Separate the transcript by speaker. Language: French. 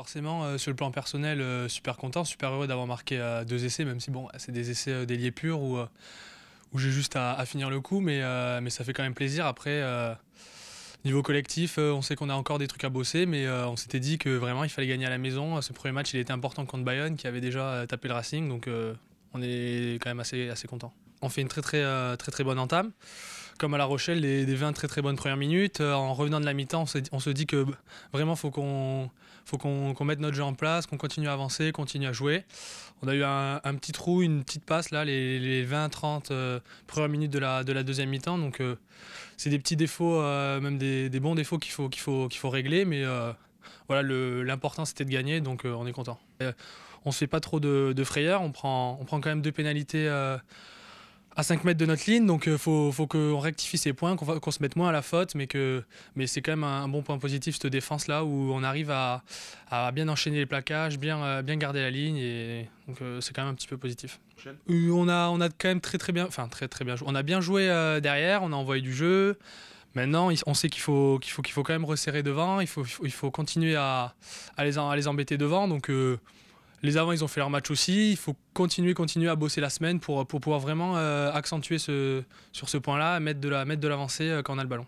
Speaker 1: Forcément, euh, sur le plan personnel, euh, super content, super heureux d'avoir marqué euh, deux essais, même si bon, c'est des essais déliés
Speaker 2: purs où, j'ai juste à, finir le coup, mais, ça fait quand même plaisir. Après, niveau collectif, on sait qu'on a encore des trucs à bosser, mais on s'était dit que vraiment il fallait gagner à la maison. Ce premier match, il était important contre Bayonne, qui avait déjà tapé le Racing, donc on est quand même assez, assez content. On fait une très très, très, très bonne entame comme à La Rochelle, des, 20 très très bonnes premières minutes. Euh, en revenant de la mi-temps, on, se dit que bah, vraiment, faut qu'on faut qu'on mette notre jeu en place, qu'on continue à avancer, continue à jouer. On a eu un, petit trou, une petite passe, là, les, 20-30 euh, premières minutes de la, de la deuxième mi-temps. Donc, euh, c'est des petits défauts, même des, bons défauts qu'il faut, qu'il faut, qu'il faut régler. Mais voilà, l'important, c'était de gagner, donc on est content. on ne se fait pas trop de, frayeurs. on prend, on prend quand même deux pénalités à 5 mètres de notre ligne, donc il euh, faut, qu'on rectifie ces points, qu'on se mette moins à la faute, mais, mais c'est quand même un, bon point positif cette défense-là où on arrive à, bien enchaîner les plaquages, bien, euh, bien garder la ligne, et donc euh, c'est quand même un petit peu positif. On a, on a quand même très très bien, enfin très très bien joué. On a bien joué derrière, on a envoyé du jeu. Maintenant, on sait qu'il faut qu'il faut qu'il faut quand même resserrer devant. Il faut il faut, continuer à, les, à les embêter devant. Donc les avants, ils ont fait leur match aussi. Il faut continuer, continuer à bosser la semaine pour, pour
Speaker 1: pouvoir vraiment euh, accentuer ce, sur ce point-là, mettre de l'avancée la, euh, quand on a le ballon.